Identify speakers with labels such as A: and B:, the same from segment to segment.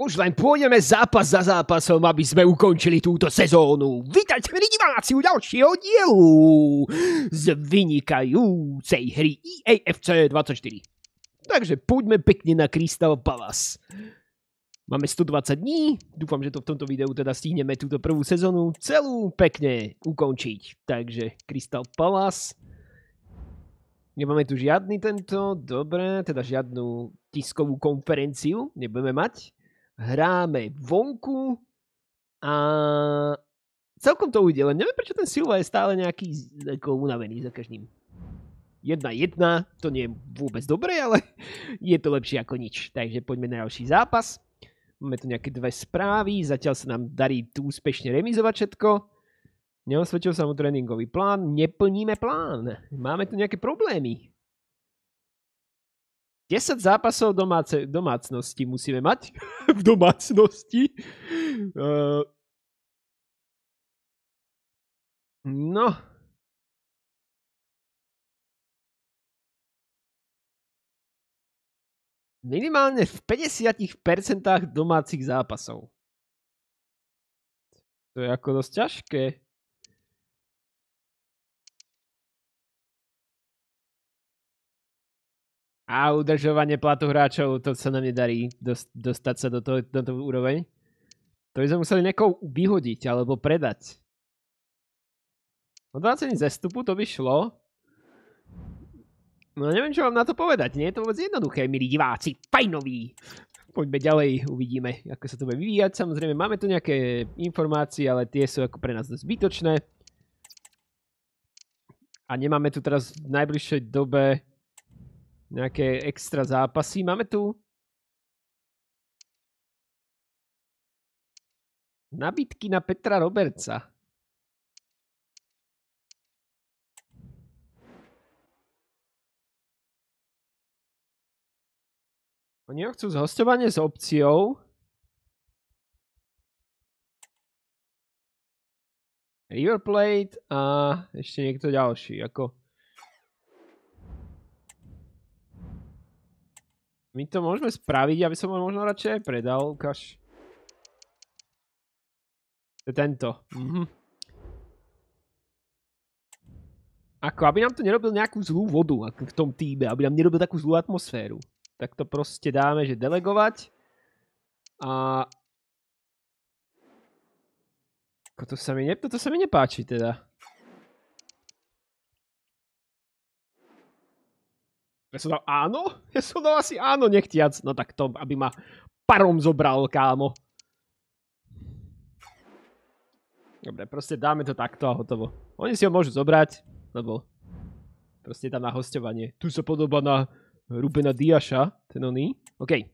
A: Už len pôjdeme zápas za zápasom, aby sme ukončili túto sezónu. Vítajte, milí diváci, u ďalšieho dielu z vynikajúcej hry EAFC 24. Takže poďme pekne na Crystal Palace. Máme 120 dní, dúfam, že to v tomto videu teda stihneme túto prvú sezónu celú pekne ukončiť. Takže Crystal Palace. Nemáme tu žiadny tento, dobre, teda žiadnu tiskovú konferenciu nebudeme mať hráme vonku a celkom to ujde, len neviem, prečo ten Silva je stále nejaký ako unavený za každým. 1-1, to nie je vôbec dobré, ale je to lepšie ako nič. Takže poďme na ďalší zápas. Máme tu nejaké dve správy, zatiaľ sa nám darí tu úspešne remizovať všetko. Neosvedčil sa mu tréningový plán, neplníme plán. Máme tu nejaké problémy. 10 zápasov domáce, domácnosti musíme mať.
B: v domácnosti. Uh, no. Minimálne v 50% domácich zápasov. To je ako dosť ťažké. A udržovanie platu hráčov, to sa nám nedarí dostať sa
A: do toho, do toho úroveň. To by sme museli nejako vyhodiť alebo predať. Odvácení no zestupu, to by šlo. No neviem, čo vám na to povedať. Nie je to vôbec jednoduché, milí diváci. Fajnoví. Poďme ďalej, uvidíme, ako sa to bude vyvíjať. Samozrejme, máme tu nejaké informácie, ale tie sú ako pre nás dosť zbytočné. A nemáme tu teraz v najbližšej dobe
B: nejaké extra zápasy. Máme tu nabitky na Petra Roberca. Oni ho chcú zhostovanie s opciou. River Plate a ešte niekto ďalší. Ako
A: My to môžeme spraviť, aby som ho možno radšej aj predal, je Tento. Mhm. Ako, aby nám to nerobil nejakú zlú vodu v tom týbe, aby nám nerobil takú zlú atmosféru. Tak to proste dáme, že delegovať.
B: A... Ako to sa mi, sa mi nepáči teda.
A: Ja som dal áno? Ja som dal asi áno nechtiac. No tak to, aby ma parom zobral, kámo. Dobre, proste dáme to takto a hotovo. Oni si ho môžu zobrať, lebo proste tam na hostovanie. Tu sa podoba na Rubena Diaša, ten oný. OK. Ehm,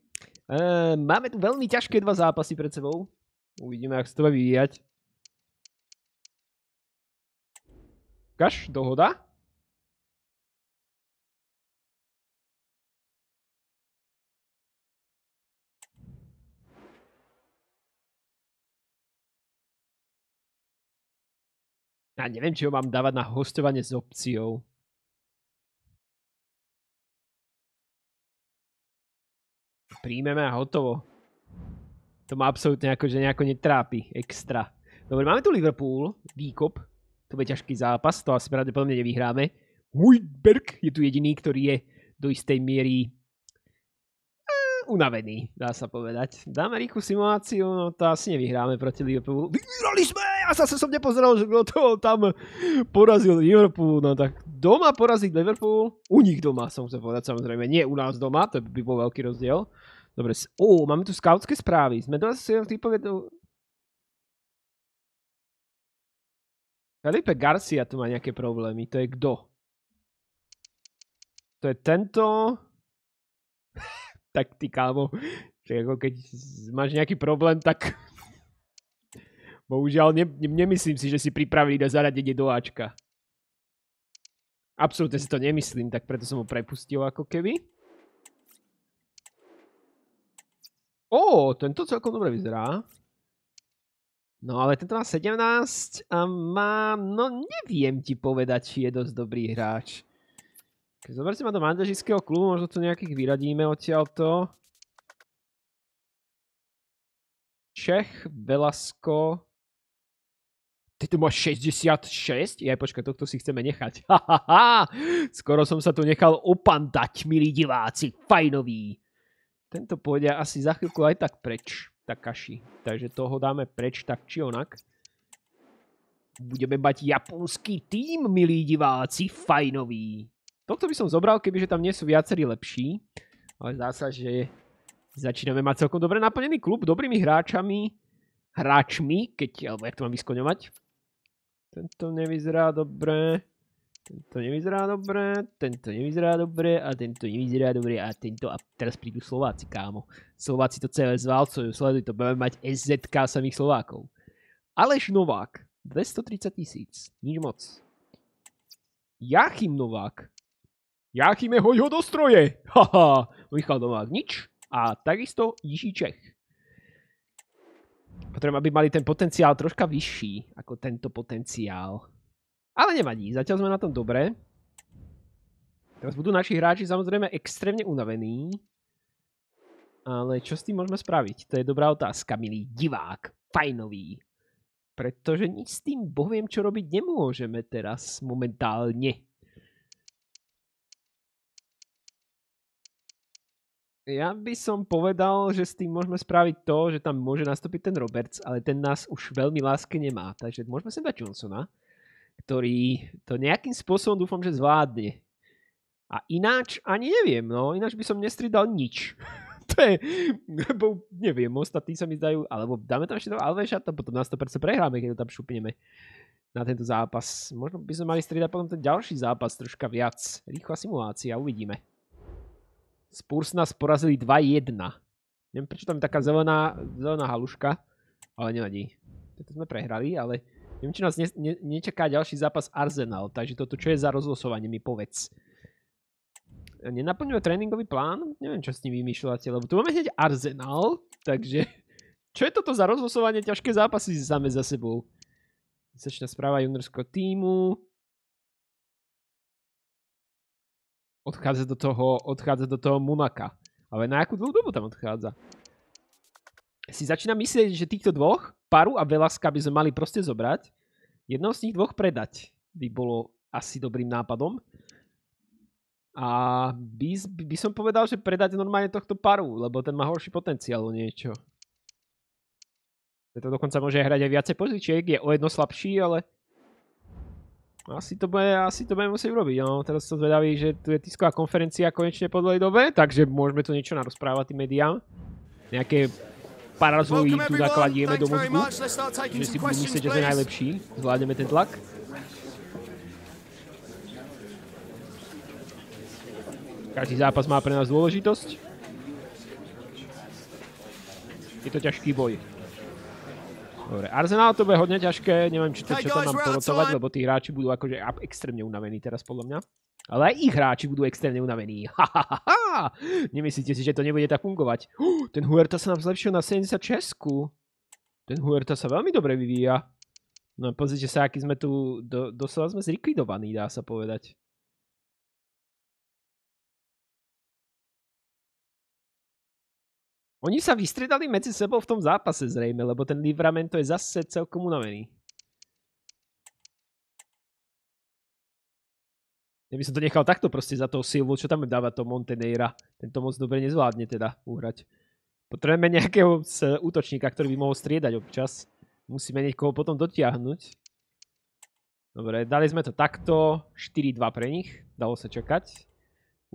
A: máme tu veľmi ťažké dva zápasy pred sebou. Uvidíme, ak sa to bude vyvíjať.
B: Kaš, dohoda? Ja neviem, či ho mám dávať na hostovanie s opciou. Príjmeme a hotovo. To ma absolútne akože že nejako netrápi. Extra. Dobre, máme tu Liverpool.
A: Výkop. To bude ťažký zápas. To asi pravdepodobne nevyhráme. Huitberg je tu jediný, ktorý je do istej miery eh, unavený, dá sa povedať. Dáme rýchlu simuláciu, no to asi nevyhráme proti Liverpoolu. Vyhrali sme! ja sa som nepozeral, že kto to tam porazil Liverpool, no tak doma poraziť Liverpool, u nich doma som chcel povedať samozrejme, nie u nás doma, to by bol veľký rozdiel. Dobre, ó, máme tu scoutské
B: správy, sme to asi v do... Felipe Garcia tu má nejaké problémy, to je kto?
A: To je tento... tak ty kámo, že ako keď máš nejaký problém, tak Bohužiaľ, ne, ne, nemyslím si, že si pripravili na zaradenie do Ačka. Absolutne si to nemyslím, tak preto som ho prepustil ako keby. Ó, tento celkom dobre vyzerá. No ale tento má 17 a má, no neviem ti povedať, či je dosť dobrý hráč. Keď zoberte ma do
B: mandežického klubu, možno tu nejakých vyradíme odtiaľto. Čech, Velasco... Ty tu máš
A: 66? Ja počkaj, tohto si chceme nechať. Ha, ha, ha. Skoro som sa tu nechal opandať, milí diváci, fajnoví. Tento pôjde asi za chvíľku aj tak preč, kaši. Takže toho dáme preč, tak či onak. Budeme mať japonský tým, milí diváci, fajnoví. Tohto by som zobral, kebyže tam nie sú viacerí lepší. Ale zdá sa, že začíname mať celkom dobre naplnený klub, dobrými hráčami, hráčmi, keď, alebo jak to mám vyskoňovať, tento nevyzerá dobre. Tento nevyzerá dobre, tento nevyzerá dobre a tento nevyzerá dobre a tento a teraz prídu Slováci, kámo. Slováci to celé zvalcujú, sleduj to, budeme mať SZK samých Slovákov. Aleš Novák, 230 tisíc, nič moc. Jachim Novák, Jachime hoď ho do stroje, haha, Michal Novák, nič. A takisto Jiží Čech. Potrebujem, aby mali ten potenciál troška vyšší ako tento potenciál. Ale nevadí, zatiaľ sme na tom dobre. Teraz budú naši hráči samozrejme extrémne unavení. Ale čo s tým môžeme spraviť? To je dobrá otázka, milý divák, fajnový. Pretože nič s tým bohviem, čo robiť nemôžeme teraz momentálne. Ja by som povedal, že s tým môžeme spraviť to, že tam môže nastúpiť ten Roberts, ale ten nás už veľmi láske nemá. Takže môžeme sem dať Johnsona, ktorý to nejakým spôsobom dúfam, že zvládne. A ináč ani neviem, no ináč by som nestridal nič. to je, lebo neviem, ostatní sa mi zdajú, alebo dáme tam ešte toho Alveša, to potom na 100% prehráme, keď to tam šupneme na tento zápas. Možno by sme mali stridať potom ten ďalší zápas troška viac. Rýchla simulácia, uvidíme. Spurs nás porazili 2-1. Neviem, prečo tam je taká zelená, zelená haluška, ale nevadí. Toto sme prehrali, ale neviem, či nás ne, ne, nečaká ďalší zápas Arsenal, takže toto čo je za rozlosovanie, mi povedz. Nenaplňuje tréningový plán? Neviem, čo s ním vymýšľate, lebo tu máme hneď Arsenal, takže
B: čo je toto za rozlosovanie? Ťažké zápasy máme za sebou. Začná správa juniorského týmu. odchádza do toho, odchádza do toho Munaka. Ale na akú dlhú dobu tam odchádza?
A: Si začína myslieť, že týchto dvoch, Paru a Velaska, by sme mali proste zobrať. Jednou z nich dvoch predať by bolo asi dobrým nápadom. A by, by som povedal, že predať normálne tohto paru, lebo ten má horší potenciál o niečo. Preto dokonca môže hrať aj viacej pozíčiek, je o jedno slabší, ale asi to, bude, asi to budeme musieť urobiť. No, teraz som zvedavý, že tu je tisková konferencia konečne po dlhej dobe, takže môžeme tu niečo narozprávať tým médiám. Nejaké parazoly tu zakladieme do mozgu, že si budú myslieť, že sme najlepší. Zvládneme ten tlak. Každý zápas má pre nás dôležitosť. Je to ťažký boj. Dobre, Arsenal to bude hodne ťažké, neviem, či to čo tam mám porotovať, lebo tí hráči budú akože extrémne unavení teraz podľa mňa. Ale aj ich hráči budú extrémne unavení. Ha, ha, ha, ha. Nemyslíte si, že to nebude tak fungovať. ten Huerta sa nám zlepšil na 76. Ten Huerta sa veľmi dobre vyvíja. No pozrite sa, aký sme
B: tu, do, doslova sme zlikvidovaní, dá sa povedať. Oni sa vystriedali medzi sebou v tom zápase zrejme, lebo ten Livramento je zase celkom unavený.
A: Ja by som to nechal takto proste za toho Silvu, čo tam dáva to Ten to moc dobre nezvládne teda uhrať. Potrebujeme nejakého útočníka, ktorý by mohol striedať občas. Musíme niekoho potom dotiahnuť. Dobre, dali sme to takto. 4-2 pre nich. Dalo sa čakať.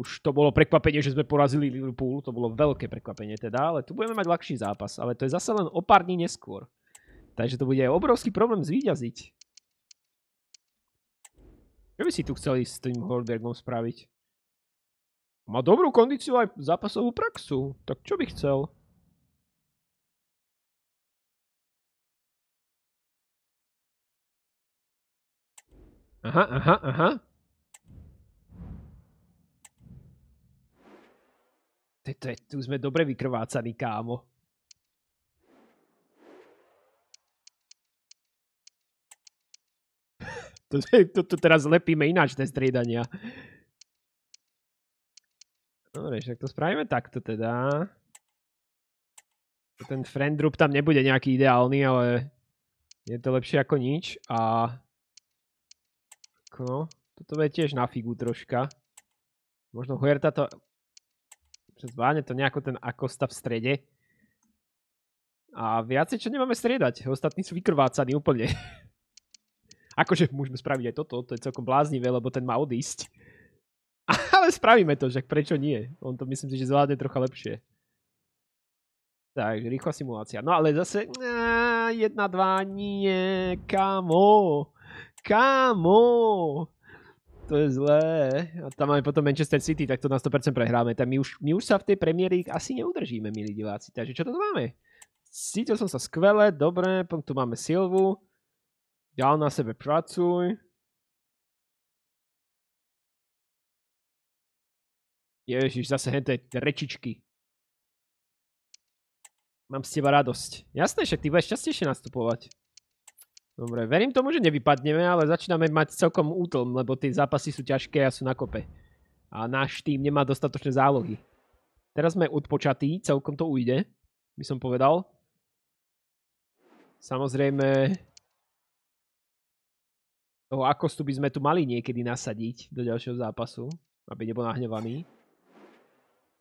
A: Už to bolo prekvapenie, že sme porazili Liverpool, to bolo veľké prekvapenie teda, ale tu budeme mať ľahší zápas, ale to je zase len o pár dní neskôr. Takže to bude aj obrovský problém zvýťaziť. Čo by si tu chceli s tým Holbergom spraviť?
B: Má dobrú kondíciu aj zápasovú praxu, tak čo by chcel? Aha, aha, aha.
A: To, to, tu sme dobre vykrvácaní, kámo. To, to, to teraz lepíme ináč, tie striedania. Dobre, však to spravíme takto teda. Ten friend group tam nebude nejaký ideálny, ale je to lepšie ako nič. A no, toto je tiež na figu troška. Možno Huerta to že zvládne to nejako ten Akosta v strede. A viacej čo nemáme striedať. Ostatní sú vykrvácaní úplne. akože môžeme spraviť aj toto, to je celkom bláznivé, lebo ten má odísť. Ale spravíme to, že prečo nie? On to myslím si, že zvládne trocha lepšie. Takže rýchla simulácia. No ale zase... Á, jedna, dva, nie, kamo. Kamo to je zlé. A tam máme potom Manchester City, tak to na 100% prehráme. Tak my už, my už sa v tej premiéry asi neudržíme, milí diváci. Takže čo to máme?
B: Cítil som sa skvele, dobre, potom tu máme Silvu. Ďal na sebe pracuj. Ježiš, zase henté rečičky. Mám z
A: teba radosť. Jasné, však ty budeš častejšie nastupovať. Dobre, verím tomu, že nevypadneme, ale začíname mať celkom útlm, lebo tie zápasy sú ťažké a sú na kope. A náš tým nemá dostatočné zálohy. Teraz sme odpočatí, celkom to ujde, by som povedal. Samozrejme, toho akostu by sme tu mali niekedy nasadiť do ďalšieho zápasu, aby nebol nahnevaný.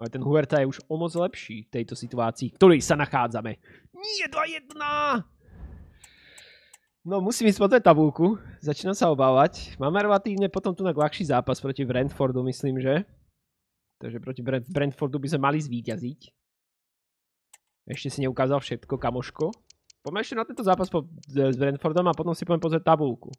A: Ale ten Huerta je už o moc lepší v tejto situácii, v ktorej sa nachádzame. Nie, 2-1! No musím ísť podľa tabulku, začínam sa obávať. Máme relatívne potom tu na ľahší zápas proti Brentfordu, myslím, že? Takže proti Brentfordu by sme mali zvíťaziť. Ešte si neukázal všetko, kamoško. Poďme ešte na tento zápas e, s Brentfordom a potom si poďme pozrieť tabulku.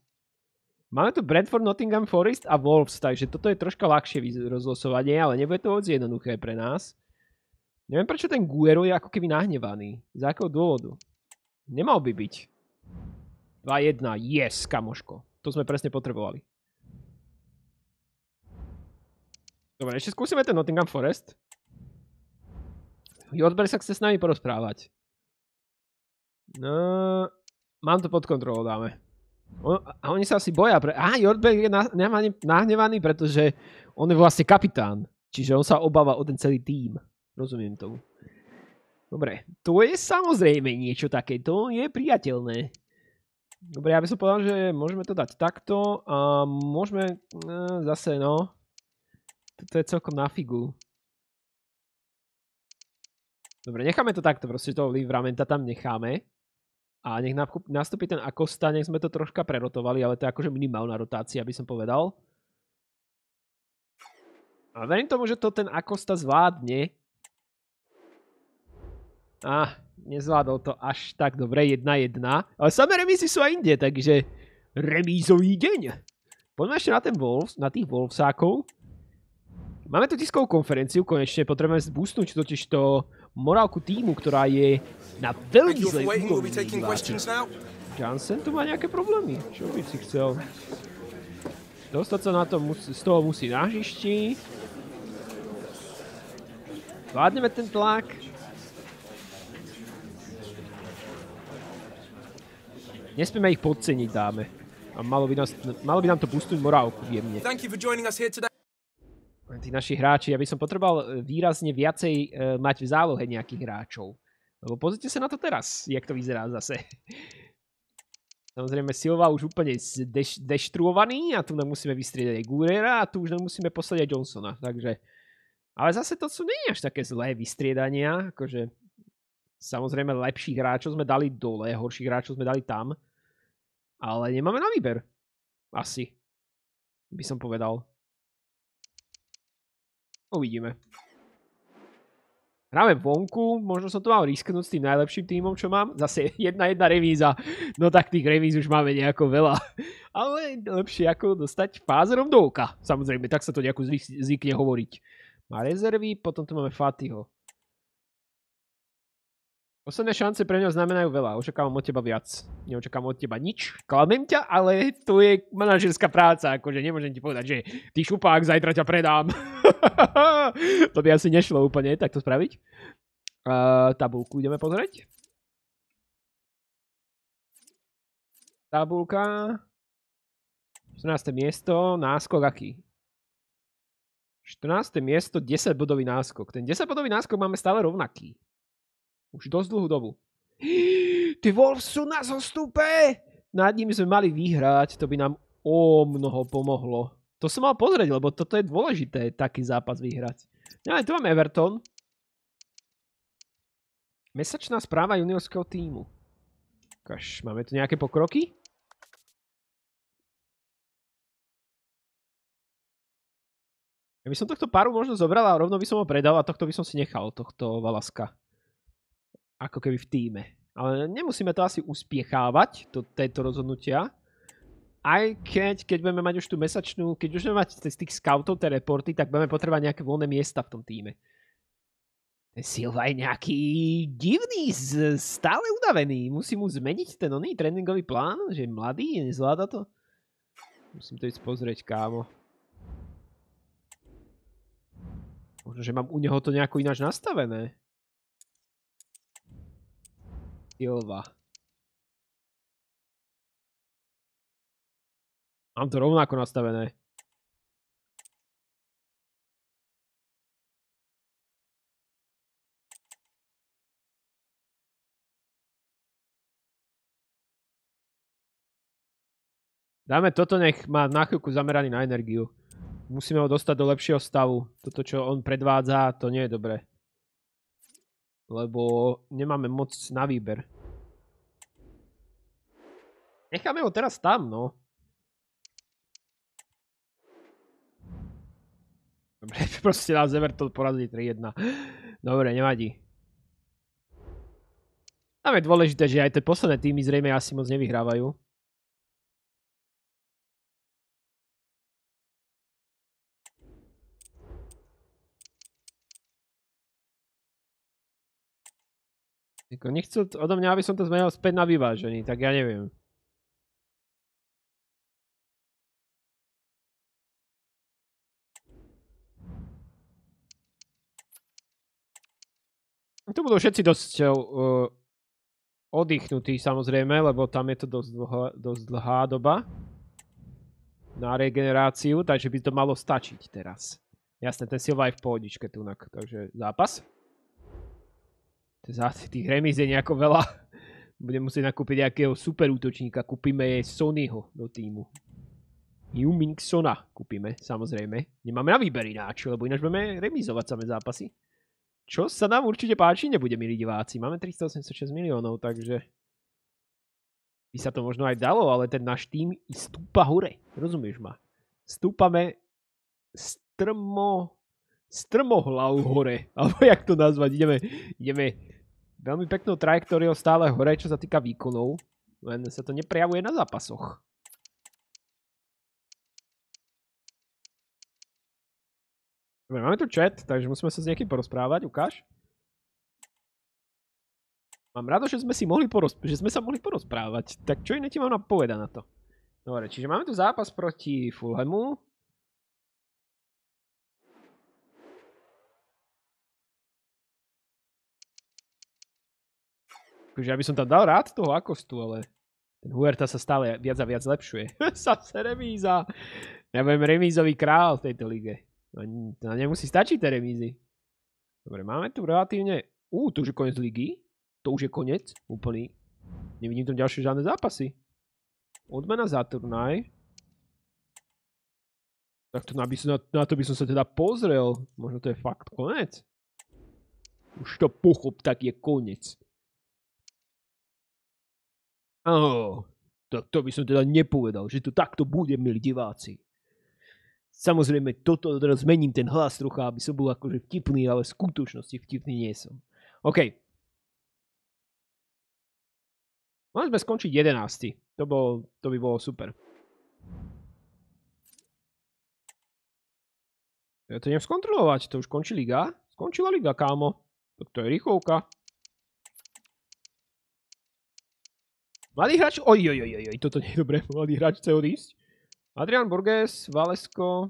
A: Máme tu Brentford, Nottingham Forest a Wolves, takže toto je troška ľahšie rozlosovanie, ale nebude to moc jednoduché pre nás. Neviem, prečo ten Guero je ako keby nahnevaný. Z akého dôvodu? Nemal by byť. 2-1, yes, kamoško. To sme presne potrebovali. Dobre, ešte skúsime ten Nottingham Forest. Jodber sa chce s nami porozprávať. No, mám to pod kontrolou, dáme. a oni sa asi boja. Á, Jordberg je nahnevaný, pretože on je vlastne kapitán. Čiže on sa obáva o ten celý tým. Rozumiem tomu. Dobre, to je samozrejme niečo také, to je priateľné. Dobre, ja by som povedal, že môžeme to dať takto a môžeme e, zase, no, toto je celkom na figu. Dobre, necháme to takto, proste toho Livramenta tam necháme. A nech nastúpi ten Akosta, nech sme to troška prerotovali, ale to je akože minimálna rotácia, by som povedal. A verím tomu, že to ten Akosta zvládne. Ah, nezvládol to až tak dobre, 1-1. Ale samé remízy sú aj inde, takže remízový deň. Poďme ešte na ten Wolves, na tých Wolvesákov. Máme tu tiskovú konferenciu, konečne potrebujeme zboostnúť totiž to morálku týmu, ktorá je na veľmi zlej úrovni. Jansen tu má nejaké problémy, čo by si chcel? Dostať sa na to, z toho musí na žišti. Vládneme ten tlak. Nesmieme ich podceniť, dáme. A malo by, nás, malo by nám to pustiť morálku jemne. Tí naši hráči, ja by som potreboval e, výrazne viacej e, mať v zálohe nejakých hráčov. Lebo pozrite sa na to teraz, jak to vyzerá zase. Samozrejme Silva už úplne deš- deštruovaný a tu nemusíme musíme vystriedať aj Gurera a tu už nemusíme musíme poslať Johnsona, takže... Ale zase to sú nie až také zlé vystriedania, akože Samozrejme, lepších hráčov sme dali dole, horších hráčov sme dali tam. Ale nemáme na výber. Asi. By som povedal. Uvidíme. Hráme vonku, možno som to mal risknúť s tým najlepším týmom, čo mám. Zase jedna jedna revíza. No tak tých revíz už máme nejako veľa. Ale lepšie ako dostať fázerom do oka. Samozrejme, tak sa to nejako zvykne hovoriť. Má rezervy, potom tu máme Fatiho. Posledné šance pre ňa znamenajú veľa. Očakávam od teba viac. Neočakávam od teba nič. Klamem ťa, ale tu je manažerská práca. Akože nemôžem ti povedať, že ty šupák, zajtra ťa predám. to by asi nešlo úplne takto spraviť. tabulku ideme pozrieť.
B: Tabulka. 14. miesto, náskok aký? 14.
A: miesto, 10 bodový náskok. Ten 10 bodový náskok máme stále rovnaký. Už dosť dlhú dobu. Ty Wolves sú na zostupe! Nad nimi sme mali vyhrať, to by nám o mnoho pomohlo. To som mal pozrieť, lebo toto je dôležité, taký zápas vyhrať. No ale tu mám Everton. Mesačná správa
B: juniorského týmu. Kaž, máme tu nejaké pokroky? Ja by som tohto paru možno zobral a rovno by som ho predal a tohto by som si nechal, tohto Valaska ako keby v
A: týme. Ale nemusíme to asi uspiechávať, to, tejto rozhodnutia. Aj keď, keď budeme mať už tú mesačnú, keď už budeme mať z tých scoutov tie reporty, tak budeme potrebovať nejaké voľné miesta v tom týme. Ten Silva je nejaký divný, stále udavený. Musím mu zmeniť ten oný tréningový plán, že je mladý, nezvláda to. Musím to ísť pozrieť, kámo.
B: Možno, že mám u neho to nejako ináč nastavené. Ilva. Mám to rovnako nastavené. Dáme toto, nech má na chvíľku zameraný na energiu. Musíme ho dostať do lepšieho stavu. Toto, čo
A: on predvádza, to nie je dobré lebo nemáme moc na výber. Necháme ho teraz tam, no. Dobre, proste nás Everton porazí 3-1. Dobre, nevadí.
B: Tam je dôležité, že aj tie posledné týmy zrejme asi moc nevyhrávajú. Nechcú odo mňa, aby som to zmenil späť na vyvážený, tak ja neviem. Tu budú všetci dosť eh,
A: oddychnutí samozrejme, lebo tam je to dosť dlhá, dosť dlhá doba na regeneráciu, takže by to malo stačiť teraz. Jasne, ten Silva je v pohodičke tunak, takže zápas zase tých remiz je nejako veľa. Budem musieť nakúpiť nejakého útočníka. Kúpime je Sonyho do týmu. sona kúpime, samozrejme. Nemáme na výber ináč, lebo ináč budeme remizovať samé zápasy. Čo sa nám určite páči, nebude, milí diváci. Máme 386 miliónov, takže by sa to možno aj dalo, ale ten náš tým stúpa hore. Rozumieš ma? Stúpame strmo strmohlav hore, alebo jak to nazvať, ideme, ideme veľmi peknou trajektóriou stále hore, čo sa týka výkonov, len sa to neprejavuje na zápasoch.
B: Dobre, máme tu chat, takže musíme sa s niekým porozprávať, ukáž. Mám rado,
A: že sme, si mohli porozprávať, že sme sa mohli porozprávať, tak čo iné ti mám napovedať na to? Dobre, čiže máme
B: tu zápas proti Fulhamu,
A: Akože ja by som tam dal rád toho Akostu, ale ten Huerta sa stále viac a viac zlepšuje. Zase remíza. Ja budem remízový král v tejto lige. No, nemusí stačiť tie remízy. Dobre, máme tu relatívne... Ú, to už je koniec ligy. To už je koniec. Úplný. Nevidím tam ďalšie žiadne zápasy. Odmena za turnaj. Tak to na, by som, na, na to by som sa teda pozrel. Možno to je fakt konec. Už to pochop, tak je koniec. Áno, tak to by som teda nepovedal, že to takto bude, milí diváci. Samozrejme, toto teraz zmením ten hlas trocha, aby som bol akože vtipný, ale v skutočnosti vtipný nie som. OK.
B: Mali sme skončiť 11. To, bol, to by bolo super. Ja to idem skontrolovať, to
A: už končí liga? Skončila liga, kámo. Tak to je rýchlovka. Mladý hráč, oj, oj, oj, oj, toto nie je dobré, mladý hráč chce odísť. Adrian Borges, Valesko,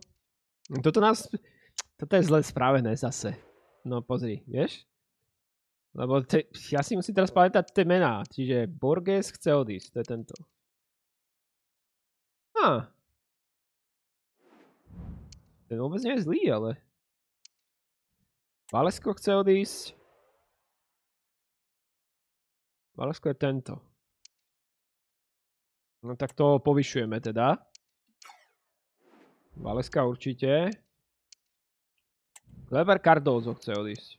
A: toto nás, toto je zle spravené zase. No pozri, vieš? Lebo te, ja si musím teraz pamätať
B: tie mená, čiže Borges chce odísť, to je tento. Ah. Ten vôbec nie je zlý, ale... Valesko chce odísť. Valesko je tento. No tak to povyšujeme teda. Valeska určite. Kleber Cardozo chce odísť.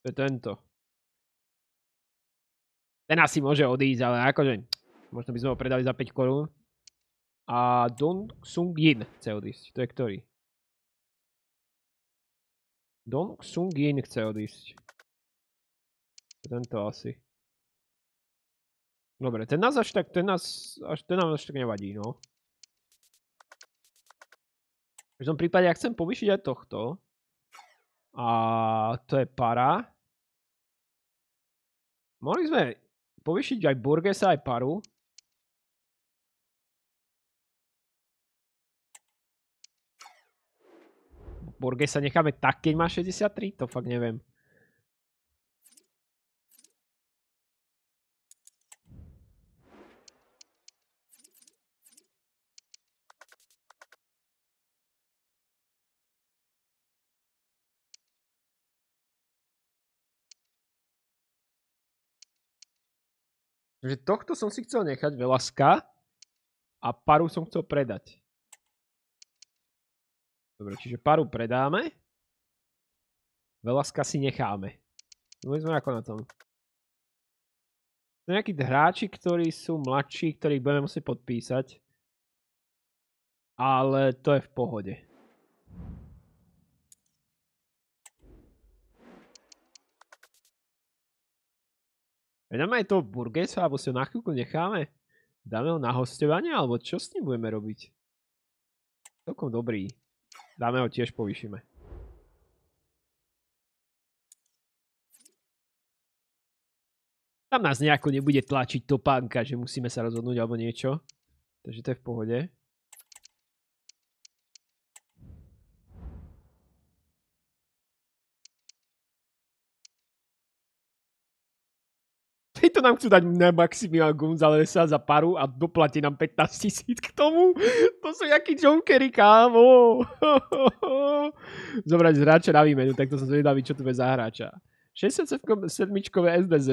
B: To je tento. Ten asi môže odísť, ale akože...
A: Možno by sme ho predali za 5 korún. A Dong Sung Yin chce odísť.
B: To je ktorý? Dong Sung Yin chce odísť. Tento asi. Dobre,
A: ten nás až tak, ten nás, až, ten nám až tak nevadí, no. V tom prípade ja chcem povyšiť aj tohto. A to je
B: para. Mohli sme povyšiť aj Burgesa, aj paru. Borgesa necháme tak, keď má 63? To fakt neviem. Takže tohto som si chcel nechať, veľa A paru som chcel predať.
A: Dobre, čiže paru predáme. Veľa si necháme. No sme ako na tom. To nejakí hráči, ktorí sú mladší, ktorých budeme musieť podpísať. Ale to je v pohode. Veď aj toho Burgesa, alebo si ho na chvíľku necháme. Dáme ho na hostovanie, alebo čo s ním budeme robiť? Celkom
B: dobrý. Dáme ho tiež povyšíme. Tam nás nejako nebude tlačiť topánka,
A: že musíme sa rozhodnúť alebo niečo. Takže to je v pohode.
B: tejto to nám chcú dať na Maximila
A: Gonzalesa za paru a doplatí nám 15 tisíc k tomu. To sú jaký jokery, kámo. Zobrať hráča na výmenu, tak to som zvedavý, čo tu bude za hráča. 67 SDZ.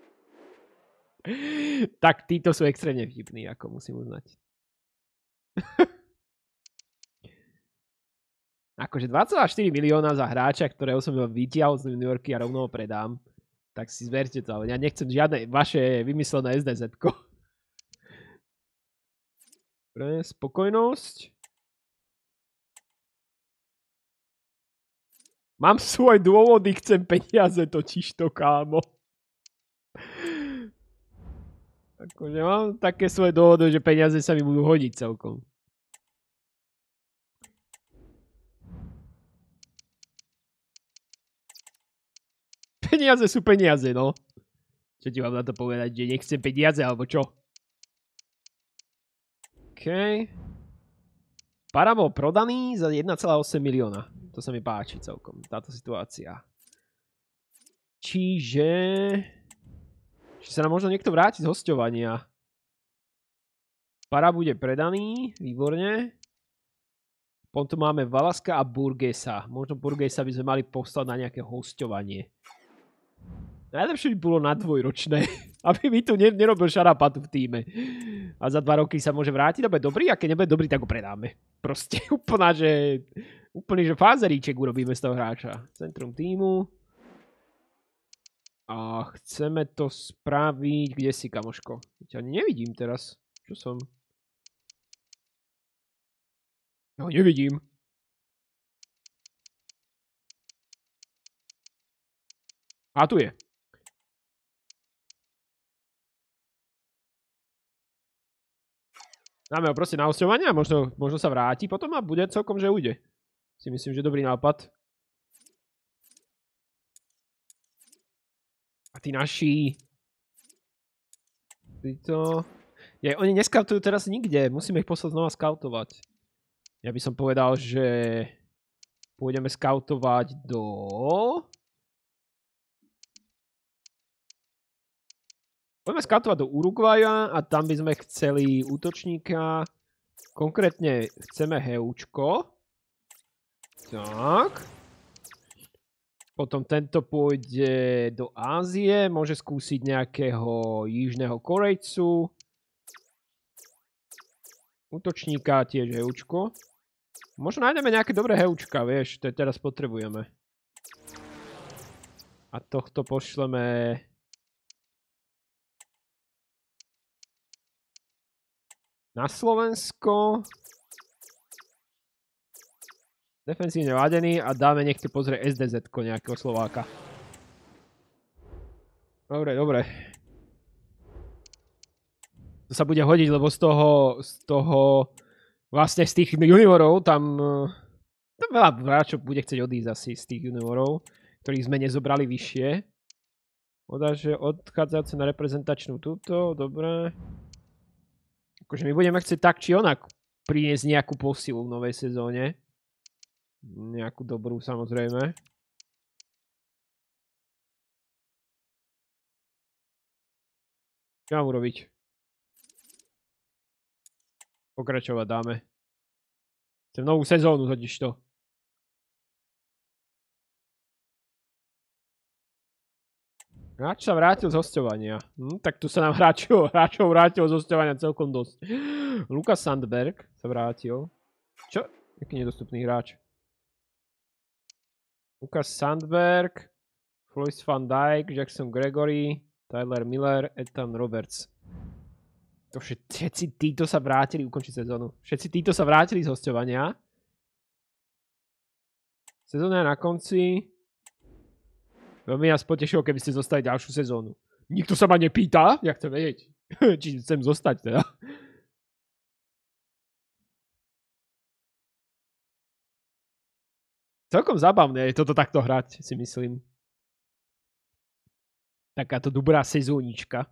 A: tak títo sú extrémne vtipní, ako musím uznať. akože 24 milióna za hráča, ktorého som vytiahol z New Yorky a rovno ho predám tak si zverte to, ale ja nechcem žiadne
B: vaše vymyslené SDZ. -ko. Pre spokojnosť. Mám svoje dôvody, chcem peniaze, totiž to kámo.
A: Akože mám také svoje dôvody, že peniaze sa mi budú hodiť celkom. peniaze sú peniaze, no. Čo ti mám na to povedať, že nechcem peniaze, alebo čo? OK. Paramo prodaný za 1,8 milióna. To sa mi páči celkom, táto situácia. Čiže... Či sa nám možno niekto vráti z hostovania. Para bude predaný, výborne. Potom tu máme Valaska a Burgesa. Možno Burgesa by sme mali poslať na nejaké hostovanie. Najlepšie by bolo na dvojročné, aby mi tu nerobil šarapatu v týme. A za dva roky sa môže vrátiť a dobrý a keď nebude dobrý, tak ho predáme. Proste úplná, že, úplný, že fázeríček urobíme z toho hráča. Centrum týmu. A chceme to spraviť,
B: kde si kamoško? Ťa nevidím teraz. Čo som? Ja nevidím. A tu je. Dáme ho proste na a možno, možno sa vráti potom a bude celkom, že ujde. Si myslím, že dobrý nápad.
A: A ty naši... to... Je, oni neskautujú teraz nikde, musíme ich poslať znova skautovať. Ja by som povedal, že... Pôjdeme skautovať do... Poďme skatovať do Uruguaja a tam by sme chceli útočníka. Konkrétne chceme Heučko. Tak. Potom tento pôjde do Ázie. Môže skúsiť nejakého jižného Korejcu. Útočníka tiež Heučko. Možno nájdeme nejaké dobré Heučka, vieš. To teraz potrebujeme. A tohto pošleme... na Slovensko. Defensívne ladený a dáme niekto pozrie SDZ nejakého Slováka. Dobre, dobre. To sa bude hodiť, lebo z toho, z toho, vlastne z tých juniorov tam, eh, tam veľa vráčov bude chcieť odísť asi z tých juniorov, ktorých sme nezobrali vyššie. Oda, odchádzajúce na reprezentačnú túto, dobré. Akože my budeme chcieť tak či onak
B: priniesť nejakú posilu v novej sezóne. Nejakú dobrú samozrejme. Čo mám urobiť? Pokračovať dáme. Chcem novú sezónu totiž to. Hráč sa vrátil z hostovania. Hm,
A: tak tu sa nám hráčov, hráčov vrátil z hostovania celkom dosť. Lukas Sandberg sa vrátil. Čo? Jaký nedostupný hráč. Lukas Sandberg, Floyd van Dijk, Jackson Gregory, Tyler Miller, Ethan Roberts. To všetci títo sa vrátili ukončiť sezónu. Všetci títo sa vrátili z hostovania. Sezóna je na konci. Veľmi no, nás potešilo, keby ste zostali ďalšiu sezónu. Nikto sa ma nepýta,
B: ja chcem vedieť, či chcem zostať teda. Celkom zábavné je toto takto hrať, si myslím. Takáto dobrá sezónička.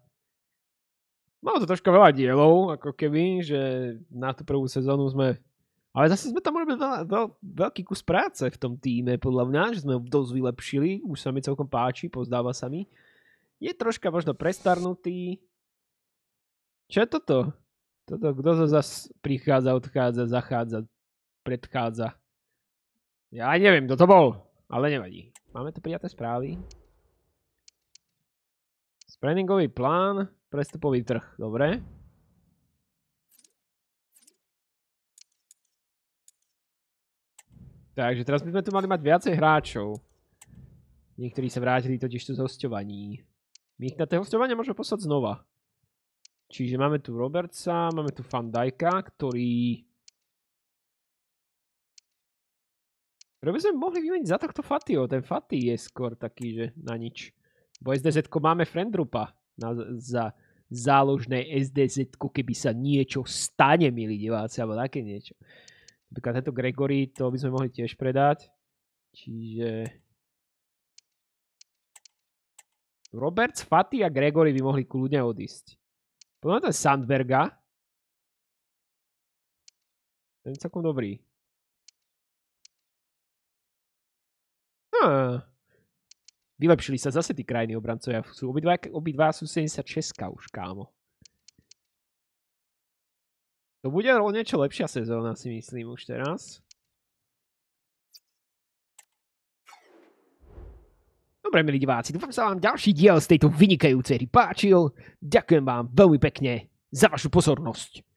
A: Malo to troška veľa dielov, ako keby, že na tú prvú sezónu sme ale zase sme tam robili veľa, veľ, veľký kus práce v tom týme, podľa mňa, že sme ho dosť vylepšili, už sa mi celkom páči, pozdáva sa mi. Je troška možno prestarnutý. Čo je toto? Toto, kto zase prichádza, odchádza, zachádza, predchádza. Ja neviem, kto to bol, ale nevadí. Máme tu prijaté správy. Spreningový plán, prestupový trh, dobre. Takže teraz by sme tu mali mať viacej hráčov. Niektorí sa vrátili totiž tu z hostovaní. My ich na tie hostovania môžeme poslať znova. Čiže máme tu Robertsa, máme tu Fandajka, ktorý... Ktorý by sme mohli vymeniť za takto Fatio. Ten Fati je skôr taký, že na nič. Bo SDZ máme Friendrupa za záložné SDZ, keby sa niečo stane, milí diváci, alebo také niečo. Napríklad tento Gregory, to by sme mohli tiež predať. Čiže...
B: Roberts, Faty a Gregory by mohli kľudne odísť. Potom ten Sandberga. Ten je celkom dobrý.
A: Ah. Vylepšili sa zase tí krajní obrancovia. Sú obidva, obidva sú 76
B: už, kámo. To bude o niečo lepšia sezóna, si myslím už teraz.
A: Dobre, milí diváci, dúfam sa vám ďalší diel z tejto vynikajúcej hry páčil.
B: Ďakujem vám veľmi pekne za vašu pozornosť.